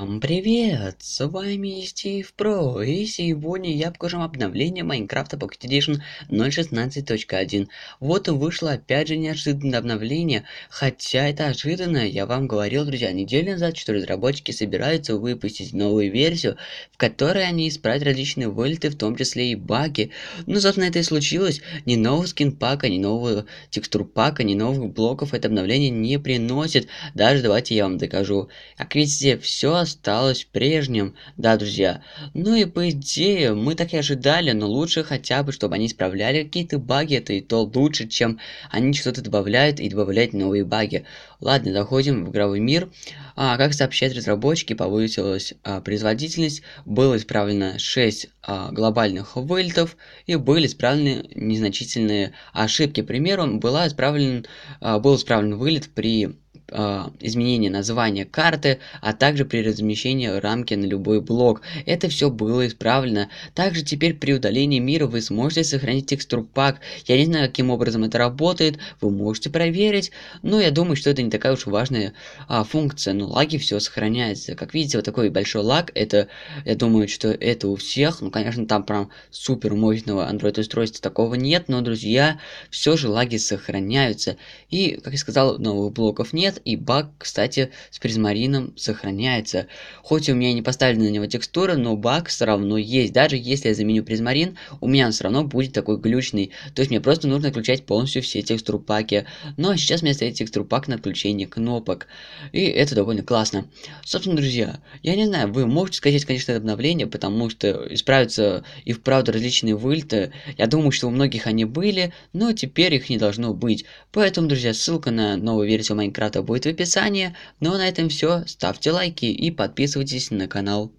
Всем привет! С вами Стив Про, и сегодня я покажу вам обновление Minecraft Pocket Edition 0.16.1. Вот и вышло опять же неожиданное обновление, хотя это ожиданно, я вам говорил, друзья, неделю назад, что разработчики собираются выпустить новую версию, в которой они исправят различные вылеты, в том числе и баги. Ну, собственно, это и случилось. Ни нового скин пака, ни нового текстур пака, ни новых блоков это обновление не приносит. Даже давайте я вам докажу. Как видите, все осталось прежним, да, друзья. Ну и по идее, мы так и ожидали, но лучше хотя бы, чтобы они исправляли какие-то баги, это и то лучше, чем они что-то добавляют и добавляют новые баги. Ладно, заходим в игровой мир. А, как сообщают разработчики, повысилась а, производительность, было исправлено 6 а, глобальных выльтов и были исправлены незначительные ошибки. К примеру, была исправлен, а, был исправлен вылет при а, изменении названия карты, а также при размещении рамки на любой блок. Это все было исправлено. Также теперь при удалении мира вы сможете сохранить текстур пак. Я не знаю, каким образом это работает, вы можете проверить, но я думаю, что это не такая уж важная а, функция, но лаги все сохраняется. Как видите, вот такой большой лаг, это, я думаю, что это у всех, ну, конечно, там прям супер мощного Android устройства такого нет, но, друзья, все же лаги сохраняются. И, как я сказал, новых блоков нет, и баг, кстати, с призмарином сохраняется. Хоть у меня не поставили на него текстуры, но баг все равно есть. Даже если я заменю призмарин, у меня он все равно будет такой глючный. То есть мне просто нужно включать полностью все текстурпаки. Но ну, а сейчас у меня стоит пак на включение кнопок. И это довольно классно. Собственно, друзья, я не знаю, вы можете скачать, конечно, это обновление, потому что исправить появляются и вправду различные выльты. Я думаю, что у многих они были, но теперь их не должно быть. Поэтому, друзья, ссылка на новую версию Майнкрафта будет в описании. Ну а на этом все. Ставьте лайки и подписывайтесь на канал.